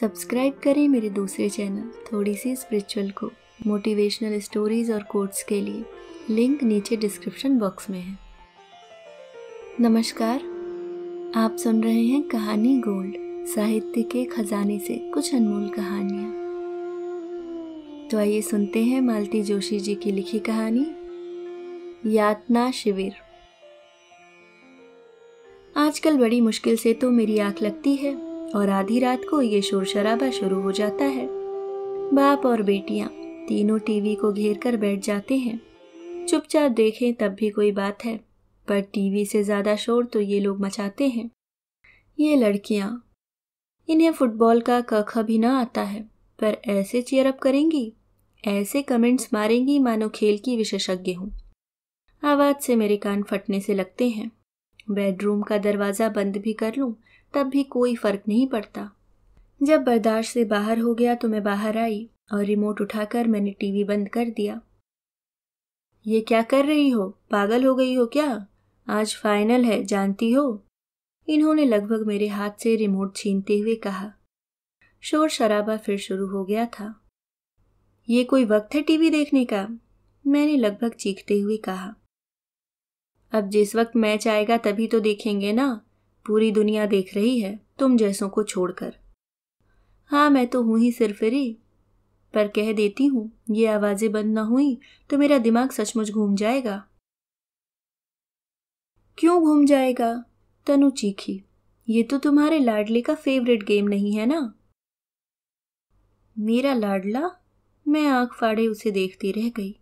Subscribe करें मेरे दूसरे चैनल थोड़ी सी स्पिरिचुअल को मोटिवेशनल स्टोरीज और कोट्स के लिए लिंक नीचे डिस्क्रिप्शन बॉक्स में है नमस्कार आप सुन रहे हैं कहानी गोल्ड साहित्य के खजाने से कुछ अनमोल कहानियां तो आइए सुनते हैं मालती जोशी जी की लिखी कहानी यातना शिविर आजकल बड़ी मुश्किल से तो मेरी आंख लगती है और आधी रात को ये शोर शराबा शुरू हो जाता है बाप और बेटिया तीनों टीवी को घेर कर बैठ जाते हैं चुपचाप देखें तब भी कोई बात है पर टीवी से ज़्यादा शोर तो ये लोग मचाते हैं ये लड़कियां इन्हें फुटबॉल का कख भी ना आता है पर ऐसे चेयरअप करेंगी ऐसे कमेंट्स मारेंगी मानो खेल की विशेषज्ञ हूँ आवाज़ से मेरे कान फटने से लगते हैं बेडरूम का दरवाज़ा बंद भी कर लूं तब भी कोई फ़र्क नहीं पड़ता जब बर्दाश्त से बाहर हो गया तो मैं बाहर आई और रिमोट उठाकर मैंने टीवी बंद कर दिया ये क्या कर रही हो पागल हो गई हो क्या आज फाइनल है जानती हो इन्होंने लगभग मेरे हाथ से रिमोट छीनते हुए कहा शोर शराबा फिर शुरू हो गया था ये कोई वक्त है टीवी देखने का मैंने लगभग चीखते हुए कहा अब जिस वक्त मैच आएगा तभी तो देखेंगे ना पूरी दुनिया देख रही है तुम जैसों को छोड़कर हाँ मैं तो हूं ही सिरफिरी पर कह देती हूं ये आवाज़ें बंद ना हुई तो मेरा दिमाग सचमुच घूम जाएगा क्यों घूम जाएगा तनु चीखी ये तो तुम्हारे लाडले का फेवरेट गेम नहीं है ना मेरा लाडला मैं आंख फाड़े उसे देखती रह गई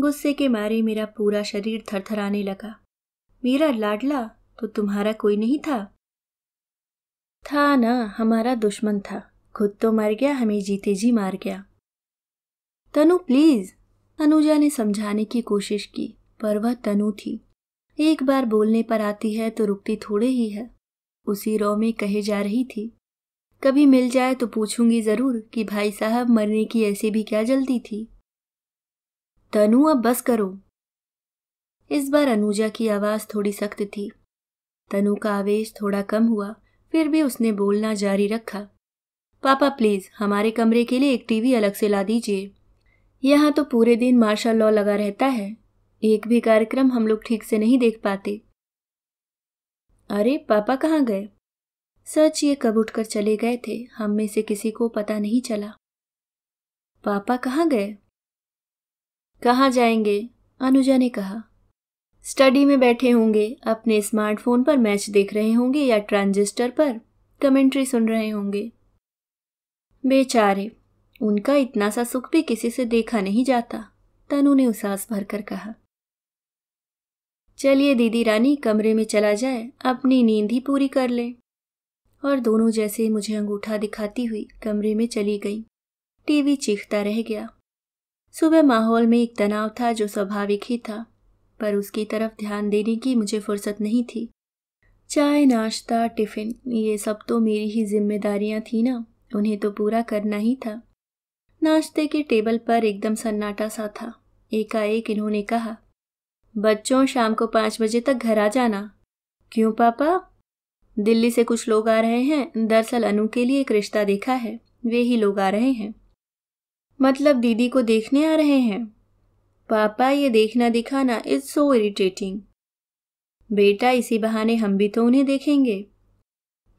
गुस्से के मारे मेरा पूरा शरीर थरथराने लगा मेरा लाडला तो तुम्हारा कोई नहीं था था ना हमारा दुश्मन था खुद तो मर गया हमें जीते जी मार गया तनु प्लीज तनुजा ने समझाने की कोशिश की पर वह तनु थी एक बार बोलने पर आती है तो रुकती थोड़े ही है उसी रो में कहे जा रही थी कभी मिल जाए तो पूछूंगी जरूर कि भाई साहब मरने की ऐसे भी क्या जल्दी थी तनु अब बस करो इस बार अनुजा की आवाज थोड़ी सख्त थी तनु का आवेश थोड़ा कम हुआ फिर भी उसने बोलना जारी रखा पापा प्लीज़ हमारे कमरे के लिए एक टीवी अलग से ला दीजिए यहाँ तो पूरे दिन मार्शल लॉ लगा रहता है एक भी कार्यक्रम हम लोग ठीक से नहीं देख पाते अरे पापा कहाँ गए सच ये कब उठकर चले गए थे हम में से किसी को पता नहीं चला पापा कहाँ गए कहाँ जाएंगे अनुजा ने कहा स्टडी में बैठे होंगे अपने स्मार्टफोन पर मैच देख रहे होंगे या ट्रांजिस्टर पर कमेंट्री सुन रहे होंगे बेचारे उनका इतना सा सुख भी किसी से देखा नहीं जाता तनु ने उसास भरकर कहा चलिए दीदी रानी कमरे में चला जाए अपनी नींद ही पूरी कर ले और दोनों जैसे मुझे अंगूठा दिखाती हुई कमरे में चली गई टीवी चीखता रह गया सुबह माहौल में एक तनाव था जो स्वाभाविक ही था पर उसकी तरफ ध्यान देने की मुझे फुर्सत नहीं थी चाय नाश्ता टिफ़िन ये सब तो मेरी ही जिम्मेदारियां थी ना उन्हें तो पूरा करना ही था नाश्ते के टेबल पर एकदम सन्नाटा सा था एकाएक इन्होंने कहा बच्चों शाम को पांच बजे तक घर आ जाना क्यों पापा दिल्ली से कुछ लोग आ रहे हैं दरअसल अनु के लिए एक रिश्ता देखा है वे ही लोग आ रहे हैं मतलब दीदी को देखने आ रहे हैं पापा ये देखना दिखाना इज़ सो इरिटेटिंग बेटा इसी बहाने हम भी तो उन्हें देखेंगे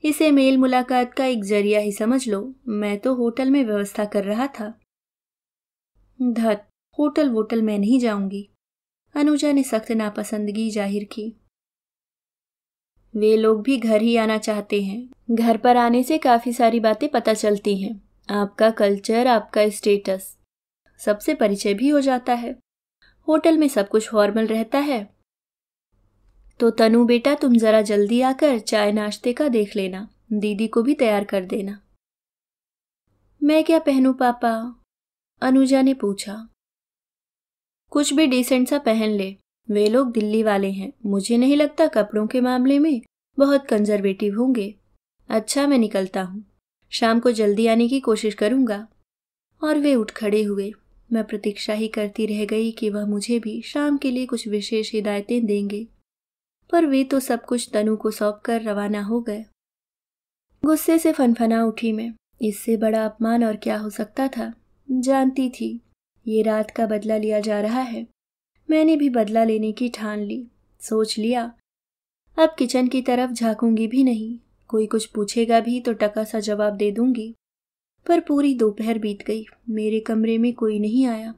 इसे मेल मुलाकात का एक जरिया ही समझ लो मैं तो होटल में व्यवस्था कर रहा था धत होटल वोटल मैं नहीं जाऊंगी अनुजा ने सख्त नापसंदगी जाहिर की वे लोग भी घर ही आना चाहते हैं घर पर आने से काफ़ी सारी बातें पता चलती हैं आपका कल्चर आपका स्टेटस सबसे परिचय भी हो जाता है होटल में सब कुछ फॉर्मल रहता है तो तनु बेटा तुम ज़रा जल्दी आकर चाय नाश्ते का देख लेना दीदी को भी तैयार कर देना मैं क्या पहनूं पापा अनुजा ने पूछा कुछ भी डिसेंट सा पहन ले वे लोग दिल्ली वाले हैं मुझे नहीं लगता कपड़ों के मामले में बहुत कंजर्वेटिव होंगे अच्छा मैं निकलता हूँ शाम को जल्दी आने की कोशिश करूंगा और वे उठ खड़े हुए मैं प्रतीक्षा ही करती रह गई कि वह मुझे भी शाम के लिए कुछ विशेष हिदायतें देंगे पर वे तो सब कुछ तनु को सौंप कर रवाना हो गए गुस्से से फनफना उठी मैं इससे बड़ा अपमान और क्या हो सकता था जानती थी ये रात का बदला लिया जा रहा है मैंने भी बदला लेने की ठान ली सोच लिया अब किचन की तरफ झांकूंगी भी नहीं कोई कुछ पूछेगा भी तो टका सा जवाब दे दूंगी पर पूरी दोपहर बीत गई मेरे कमरे में कोई नहीं आया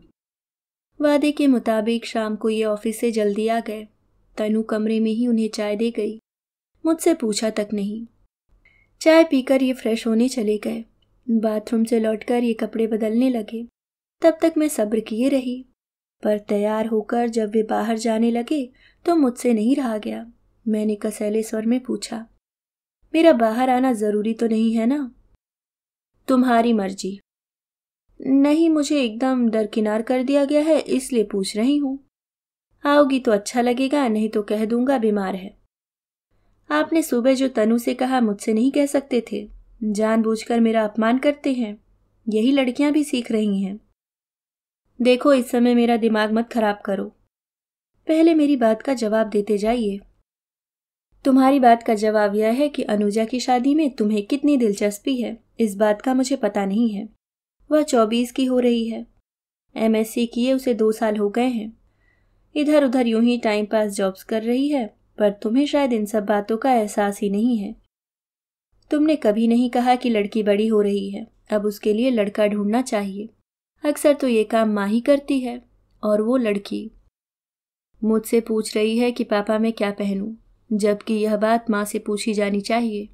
वादे के मुताबिक शाम को ये ऑफिस से जल्दी आ गए तनु कमरे में ही उन्हें चाय दे गई मुझसे पूछा तक नहीं चाय पीकर ये फ्रेश होने चले गए बाथरूम से लौटकर ये कपड़े बदलने लगे तब तक मैं सब्र किए रही पर तैयार होकर जब वे बाहर जाने लगे तो मुझसे नहीं रहा गया मैंने कसैले स्वर में पूछा मेरा बाहर आना ज़रूरी तो नहीं है ना तुम्हारी मर्जी नहीं मुझे एकदम दरकिनार कर दिया गया है इसलिए पूछ रही हूं आओगी तो अच्छा लगेगा नहीं तो कह दूंगा बीमार है आपने सुबह जो तनु से कहा मुझसे नहीं कह सकते थे जानबूझकर मेरा अपमान करते हैं यही लड़कियां भी सीख रही हैं देखो इस समय मेरा दिमाग मत खराब करो पहले मेरी बात का जवाब देते जाइए तुम्हारी बात का जवाब यह है कि अनुजा की शादी में तुम्हें कितनी दिलचस्पी है इस बात का मुझे पता नहीं है वह चौबीस की हो रही है एमएससी किए उसे दो साल हो गए हैं इधर उधर यूं ही टाइम पास जॉब्स कर रही है पर तुम्हें शायद इन सब बातों का एहसास ही नहीं है तुमने कभी नहीं कहा कि लड़की बड़ी हो रही है अब उसके लिए लड़का ढूंढना चाहिए अक्सर तो ये काम माँ ही करती है और वो लड़की मुझसे पूछ रही है कि पापा मैं क्या पहनूं जबकि यह बात माँ से पूछी जानी चाहिए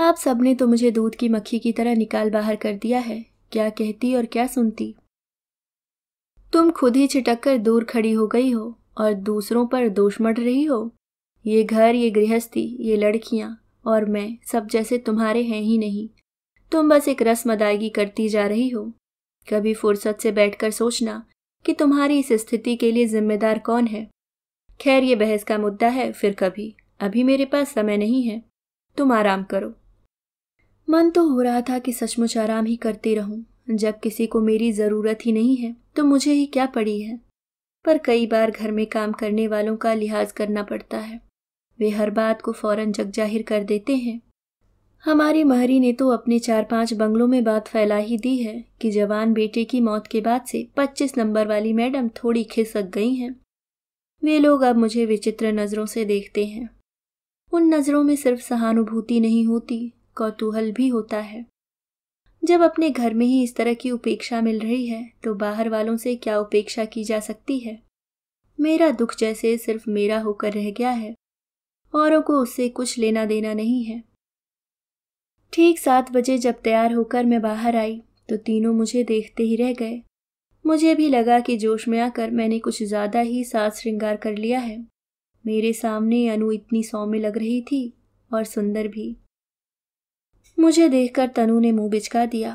आप सबने तो मुझे दूध की मक्खी की तरह निकाल बाहर कर दिया है क्या कहती और क्या सुनती तुम खुद ही छिटक कर दूर खड़ी हो गई हो और दूसरों पर दोष मढ़ रही हो ये घर ये गृहस्थी ये लड़कियां और मैं सब जैसे तुम्हारे हैं ही नहीं तुम बस एक रस्म अदायगी करती जा रही हो कभी फुर्सत से बैठकर सोचना कि तुम्हारी इस स्थिति के लिए जिम्मेदार कौन है खैर ये बहस का मुद्दा है फिर कभी अभी मेरे पास समय नहीं है तुम आराम करो मन तो हो रहा था कि सचमुच आराम ही करती रहूं जब किसी को मेरी ज़रूरत ही नहीं है तो मुझे ही क्या पड़ी है पर कई बार घर में काम करने वालों का लिहाज करना पड़ता है वे हर बात को फौरन जग जाहिर कर देते हैं हमारी महरी ने तो अपने चार पांच बंगलों में बात फैला ही दी है कि जवान बेटे की मौत के बाद से पच्चीस नंबर वाली मैडम थोड़ी खिसक गई हैं वे लोग अब मुझे विचित्र नज़रों से देखते हैं उन नज़रों में सिर्फ सहानुभूति नहीं होती कौतूहल भी होता है जब अपने घर में ही इस तरह की उपेक्षा मिल रही है तो बाहर वालों से क्या उपेक्षा की जा सकती है मेरा दुख जैसे सिर्फ मेरा होकर रह गया है औरों को उससे कुछ लेना देना नहीं है ठीक सात बजे जब तैयार होकर मैं बाहर आई तो तीनों मुझे देखते ही रह गए मुझे भी लगा कि जोश में आकर मैंने कुछ ज़्यादा ही सास श्रृंगार कर लिया है मेरे सामने अनु इतनी सौम्य लग रही थी और सुंदर भी मुझे देखकर तनु ने मुंह बिचका दिया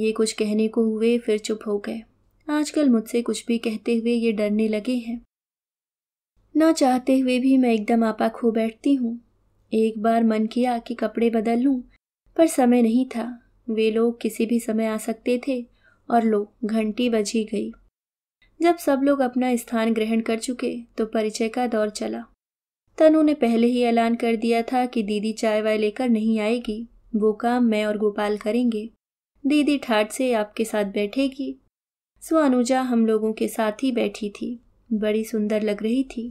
ये कुछ कहने को हुए फिर चुप हो गए आजकल मुझसे कुछ भी कहते हुए ये डरने लगे हैं ना चाहते हुए भी मैं एकदम आपा खो बैठती हूँ एक बार मन किया कि कपड़े बदल लूँ पर समय नहीं था वे लोग किसी भी समय आ सकते थे और लो घंटी बजी गई जब सब लोग अपना स्थान ग्रहण कर चुके तो परिचय का दौर चला तनु ने पहले ही ऐलान कर दिया था कि दीदी चाय वाय लेकर नहीं आएगी वो काम मैं और गोपाल करेंगे दीदी ठाट से आपके साथ बैठेगी सो अनुजा हम लोगों के साथ ही बैठी थी बड़ी सुंदर लग रही थी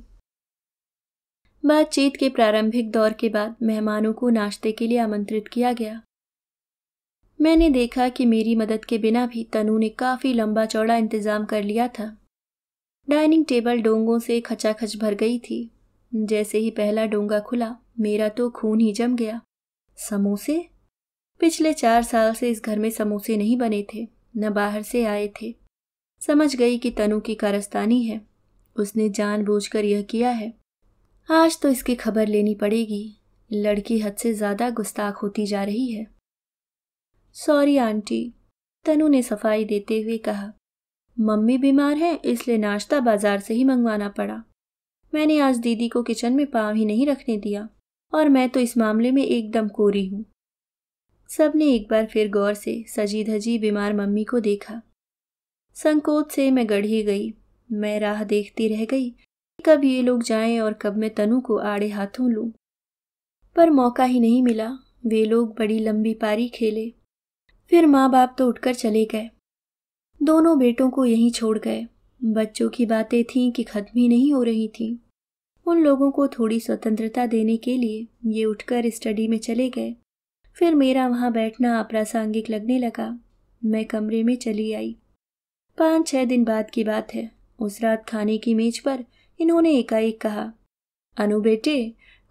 बातचीत के प्रारंभिक दौर के बाद मेहमानों को नाश्ते के लिए आमंत्रित किया गया मैंने देखा कि मेरी मदद के बिना भी तनु ने काफ़ी लंबा चौड़ा इंतज़ाम कर लिया था डाइनिंग टेबल डोंगों से खचाखच भर गई थी जैसे ही पहला डोंगा खुला मेरा तो खून ही जम गया समोसे पिछले चार साल से इस घर में समोसे नहीं बने थे न बाहर से आए थे समझ गई कि तनु की कारस्तानी है उसने जानबूझकर यह किया है आज तो इसकी खबर लेनी पड़ेगी लड़की हद से ज़्यादा गुस्ताख होती जा रही है सॉरी आंटी तनु ने सफाई देते हुए कहा मम्मी बीमार है इसलिए नाश्ता बाजार से ही मंगवाना पड़ा मैंने आज दीदी को किचन में पाँव ही नहीं रखने दिया और मैं तो इस मामले में एकदम कोरी हूँ सब ने एक बार फिर गौर से सजी धजी बीमार मम्मी को देखा संकोच से मैं गढ़ी गई मैं राह देखती रह गई कब ये लोग जाएं और कब मैं तनु को आड़े हाथों लूं। पर मौका ही नहीं मिला वे लोग बड़ी लंबी पारी खेले फिर माँ बाप तो उठकर चले गए दोनों बेटों को यहीं छोड़ गए बच्चों की बातें थीं कि खत्म ही नहीं हो रही थीं उन लोगों को थोड़ी स्वतंत्रता देने के लिए ये उठकर स्टडी में चले गए फिर मेरा वहाँ बैठना अप्रासंगिक लगने लगा मैं कमरे में चली आई पाँच छः दिन बाद की बात है उस रात खाने की मेज पर इन्होंने एकाएक कहा अनु बेटे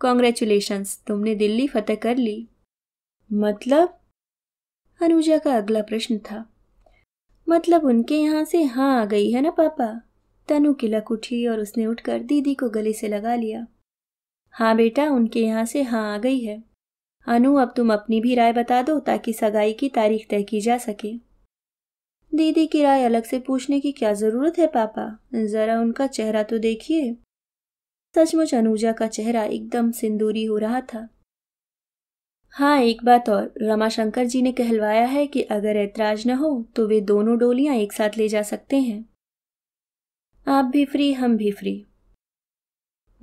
कॉन्ग्रेचुलेशंस तुमने दिल्ली फतेह कर ली मतलब अनुजा का अगला प्रश्न था मतलब उनके यहाँ से हाँ आ गई है ना पापा तनु किलक उठी और उसने उठकर दीदी को गले से लगा लिया हाँ बेटा उनके यहाँ से हाँ आ गई है अनु अब तुम अपनी भी राय बता दो ताकि सगाई की तारीख तय की जा सके दीदी की राय अलग से पूछने की क्या ज़रूरत है पापा ज़रा उनका चेहरा तो देखिए सचमुच अनुजा का चेहरा एकदम सिंदूरी हो रहा था हाँ एक बात और रमाशंकर जी ने कहलवाया है कि अगर ऐतराज न हो तो वे दोनों डोलियां एक साथ ले जा सकते हैं आप भी फ्री हम भी फ्री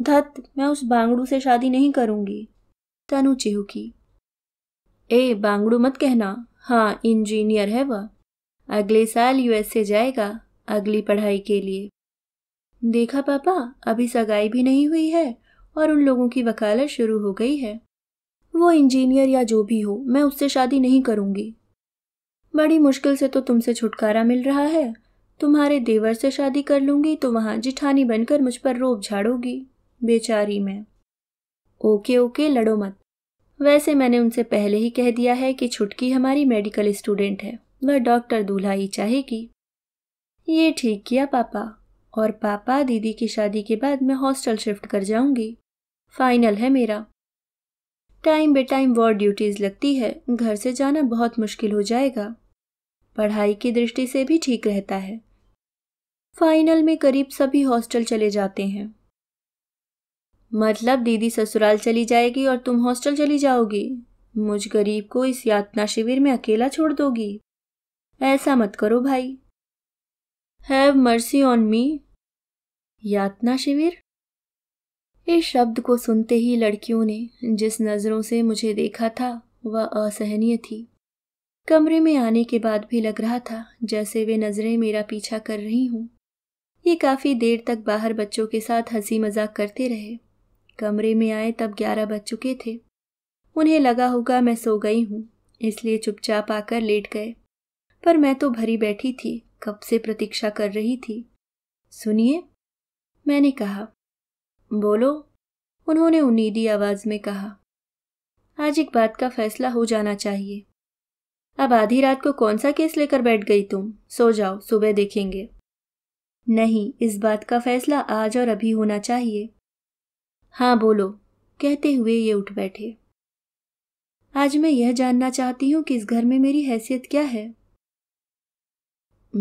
धत मैं उस बांगड़ू से शादी नहीं करूंगी तनु चिहुकी ए बांगड़ू मत कहना हाँ इंजीनियर है वह अगले साल यूएसए जाएगा अगली पढ़ाई के लिए देखा पापा अभी सगाई भी नहीं हुई है और उन लोगों की वकालत शुरू हो गई है वो इंजीनियर या जो भी हो मैं उससे शादी नहीं करूंगी बड़ी मुश्किल से तो तुमसे छुटकारा मिल रहा है तुम्हारे देवर से शादी कर लूंगी तो वहां जिठानी बनकर मुझ पर रोब झाड़ोगी बेचारी मैं ओके ओके लड़ो मत वैसे मैंने उनसे पहले ही कह दिया है कि छुटकी हमारी मेडिकल स्टूडेंट है वह डॉक्टर दूल्हा ही चाहेगी ये ठीक किया पापा और पापा दीदी की शादी के बाद मैं हॉस्टल शिफ्ट कर जाऊंगी फाइनल है मेरा time by time ward duties लगती है घर से जाना बहुत मुश्किल हो जाएगा पढ़ाई की दृष्टि से भी ठीक रहता है फाइनल में करीब सभी हॉस्टल चले जाते हैं मतलब दीदी ससुराल चली जाएगी और तुम हॉस्टल चली जाओगी मुझ गरीब को इस यातना शिविर में अकेला छोड़ दोगी ऐसा मत करो भाई हैव मर्सी ऑन मी यातना शिविर इस शब्द को सुनते ही लड़कियों ने जिस नज़रों से मुझे देखा था वह असहनीय थी कमरे में आने के बाद भी लग रहा था जैसे वे नज़रें मेरा पीछा कर रही हूं ये काफ़ी देर तक बाहर बच्चों के साथ हंसी मजाक करते रहे कमरे में आए तब ग्यारह बज चुके थे उन्हें लगा होगा मैं सो गई हूं इसलिए चुपचाप आकर लेट गए पर मैं तो भरी बैठी थी कब से प्रतीक्षा कर रही थी सुनिए मैंने कहा बोलो उन्होंने उन्नीदी आवाज में कहा आज एक बात का फैसला हो जाना चाहिए अब आधी रात को कौन सा केस लेकर बैठ गई तुम सो जाओ सुबह देखेंगे नहीं इस बात का फैसला आज और अभी होना चाहिए हाँ बोलो कहते हुए ये उठ बैठे आज मैं यह जानना चाहती हूँ कि इस घर में मेरी हैसियत क्या है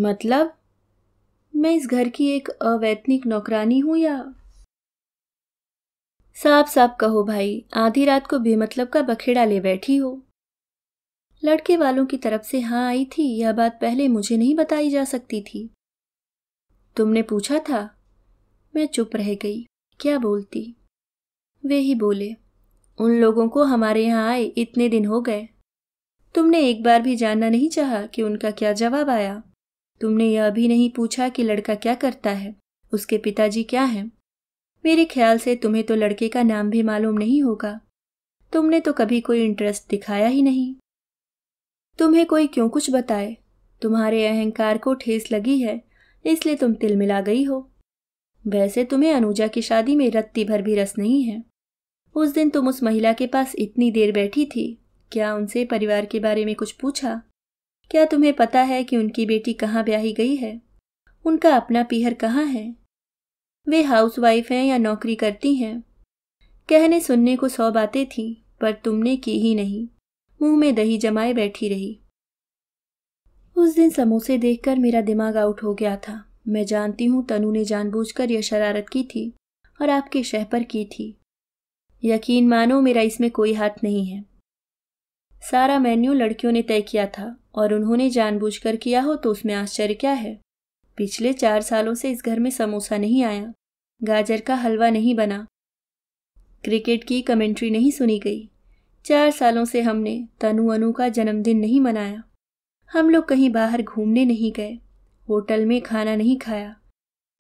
मतलब मैं इस घर की एक अवैतनिक नौकरानी हूं या साफ साफ कहो भाई आधी रात को बेमतलब का बखेड़ा ले बैठी हो लड़के वालों की तरफ से हाँ आई थी यह बात पहले मुझे नहीं बताई जा सकती थी तुमने पूछा था मैं चुप रह गई क्या बोलती वे ही बोले उन लोगों को हमारे यहाँ आए इतने दिन हो गए तुमने एक बार भी जानना नहीं चाहा कि उनका क्या जवाब आया तुमने यह भी नहीं पूछा कि लड़का क्या करता है उसके पिताजी क्या हैं मेरे ख्याल से तुम्हें तो लड़के का नाम भी मालूम नहीं होगा तुमने तो कभी कोई इंटरेस्ट दिखाया ही नहीं तुम्हें कोई क्यों कुछ बताए तुम्हारे अहंकार को ठेस लगी है इसलिए तुम तिल मिला गई हो वैसे तुम्हें अनुजा की शादी में रत्ती भर भी रस नहीं है उस दिन तुम उस महिला के पास इतनी देर बैठी थी क्या उनसे परिवार के बारे में कुछ पूछा क्या तुम्हें पता है कि उनकी बेटी कहाँ ब्याही गई है उनका अपना पीहर कहाँ है वे हाउसवाइफ हैं या नौकरी करती हैं कहने सुनने को सौ बातें थीं पर तुमने की ही नहीं मुंह में दही जमाए बैठी रही उस दिन समोसे देखकर मेरा दिमाग आउट हो गया था मैं जानती हूं तनु ने जानबूझकर यह शरारत की थी और आपके शह पर की थी यकीन मानो मेरा इसमें कोई हाथ नहीं है सारा मेन्यू लड़कियों ने तय किया था और उन्होंने जानबूझकर किया हो तो उसमें आश्चर्य क्या है पिछले चार सालों से इस घर में समोसा नहीं आया गाजर का हलवा नहीं बना क्रिकेट की कमेंट्री नहीं सुनी गई चार सालों से हमने तनु अनु का जन्मदिन नहीं मनाया हम लोग कहीं बाहर घूमने नहीं गए होटल में खाना नहीं खाया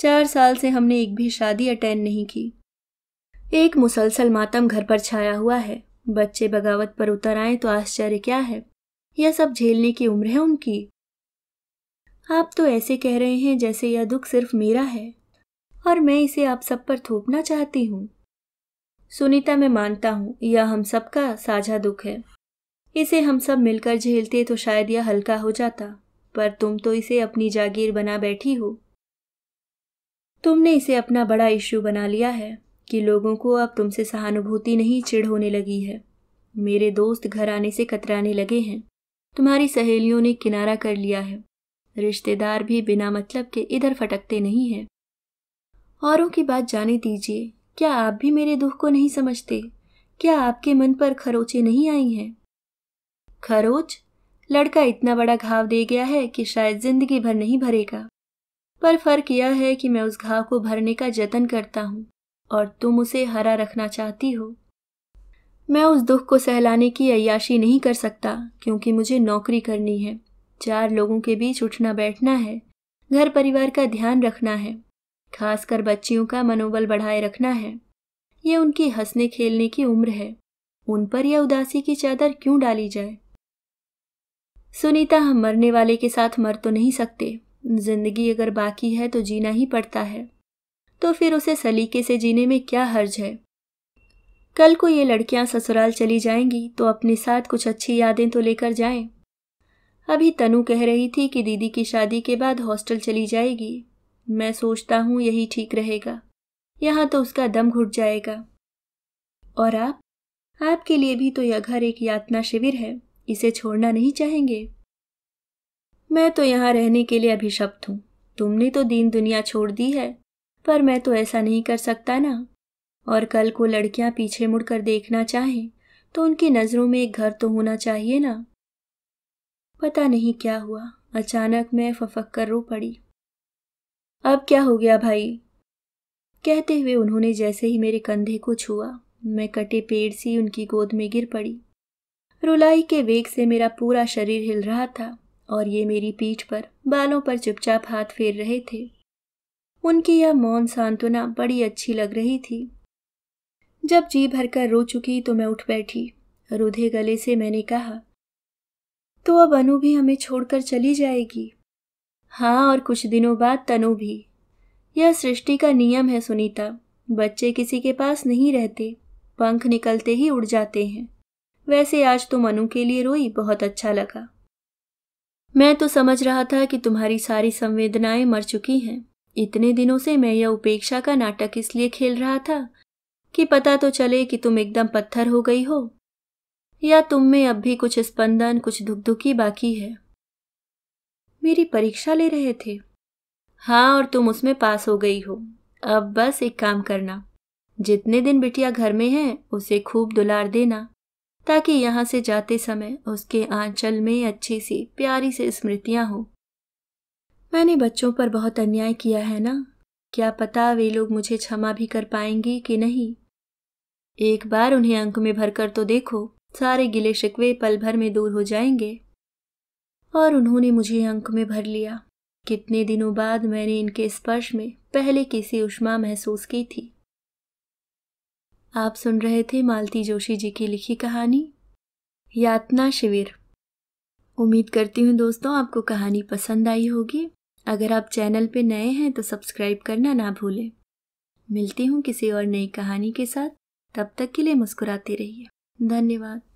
चार साल से हमने एक भी शादी अटेंड नहीं की एक मुसलसल मातम घर पर छाया हुआ है बच्चे बगावत पर उतर आए तो आश्चर्य क्या है यह सब झेलने की उम्र है उनकी आप तो ऐसे कह रहे हैं जैसे यह दुख सिर्फ मेरा है और मैं इसे आप सब पर थोपना चाहती हूँ सुनीता मैं मानता हूँ यह हम सबका साझा दुख है इसे हम सब मिलकर झेलते तो शायद यह हल्का हो जाता पर तुम तो इसे अपनी जागीर बना बैठी हो तुमने इसे अपना बड़ा इश्यू बना लिया है कि लोगों को अब तुमसे सहानुभूति नहीं चिढ़ होने लगी है मेरे दोस्त घर आने से कतराने लगे हैं तुम्हारी सहेलियों ने किनारा कर लिया है रिश्तेदार भी बिना मतलब के इधर फटकते नहीं हैं औरों की बात जाने दीजिए क्या आप भी मेरे दुख को नहीं समझते क्या आपके मन पर खरोचे नहीं आई हैं खरोच लड़का इतना बड़ा घाव दे गया है कि शायद जिंदगी भर नहीं भरेगा पर फर्क यह है कि मैं उस घाव को भरने का जतन करता हूँ और तुम उसे हरा रखना चाहती हो मैं उस दुख को सहलाने की अयाशी नहीं कर सकता क्योंकि मुझे नौकरी करनी है चार लोगों के बीच उठना बैठना है घर परिवार का ध्यान रखना है खासकर बच्चियों का मनोबल बढ़ाए रखना है ये उनकी हंसने खेलने की उम्र है उन पर यह उदासी की चादर क्यों डाली जाए सुनीता हम मरने वाले के साथ मर तो नहीं सकते जिंदगी अगर बाकी है तो जीना ही पड़ता है तो फिर उसे सलीके से जीने में क्या हर्ज है कल को ये लड़कियां ससुराल चली जाएंगी तो अपने साथ कुछ अच्छी यादें तो लेकर जाएं। अभी तनु कह रही थी कि दीदी की शादी के बाद हॉस्टल चली जाएगी मैं सोचता हूँ यही ठीक रहेगा यहाँ तो उसका दम घुट जाएगा और आप आपके लिए भी तो यह घर एक यातना शिविर है इसे छोड़ना नहीं चाहेंगे मैं तो यहाँ रहने के लिए अभिशप्त हूँ तुमने तो दीन दुनिया छोड़ दी है पर मैं तो ऐसा नहीं कर सकता ना और कल को लड़कियाँ पीछे मुड़कर देखना चाहें तो उनकी नज़रों में एक घर तो होना चाहिए ना पता नहीं क्या हुआ अचानक मैं फफक कर रो पड़ी अब क्या हो गया भाई कहते हुए उन्होंने जैसे ही मेरे कंधे को छुआ मैं कटे पेड़ सी उनकी गोद में गिर पड़ी रुलाई के वेग से मेरा पूरा शरीर हिल रहा था और ये मेरी पीठ पर बालों पर चुपचाप हाथ फेर रहे थे उनकी यह मौन सांत्वना बड़ी अच्छी लग रही थी जब जी भरकर रो चुकी तो मैं उठ बैठी रुधे गले से मैंने कहा तो अब अनु भी हमें छोड़कर चली जाएगी हाँ और कुछ दिनों बाद तनु भी यह सृष्टि का नियम है सुनीता बच्चे किसी के पास नहीं रहते पंख निकलते ही उड़ जाते हैं वैसे आज तुम अनु के लिए रोई बहुत अच्छा लगा मैं तो समझ रहा था कि तुम्हारी सारी संवेदनाएं मर चुकी हैं इतने दिनों से मैं यह उपेक्षा का नाटक इसलिए खेल रहा था कि पता तो चले कि तुम एकदम पत्थर हो गई हो या तुम में अब भी कुछ स्पंदन कुछ धुकधुकी बाकी है मेरी परीक्षा ले रहे थे हाँ और तुम उसमें पास हो गई हो अब बस एक काम करना जितने दिन बिटिया घर में है उसे खूब दुलार देना ताकि यहां से जाते समय उसके आंचल में अच्छी सी प्यारी सी स्मृतियां हो मैंने बच्चों पर बहुत अन्याय किया है ना क्या पता वे लोग मुझे क्षमा भी कर पाएंगे कि नहीं एक बार उन्हें अंक में भरकर तो देखो सारे गिले शिकवे पल भर में दूर हो जाएंगे और उन्होंने मुझे अंक में भर लिया कितने दिनों बाद मैंने इनके स्पर्श में पहले किसी उष्मा महसूस की थी आप सुन रहे थे मालती जोशी जी की लिखी कहानी यातना शिविर उम्मीद करती हूँ दोस्तों आपको कहानी पसंद आई होगी अगर आप चैनल पे नए हैं तो सब्सक्राइब करना ना भूलें मिलती हूँ किसी और नई कहानी के साथ तब तक के लिए मुस्कुराते रहिए धन्यवाद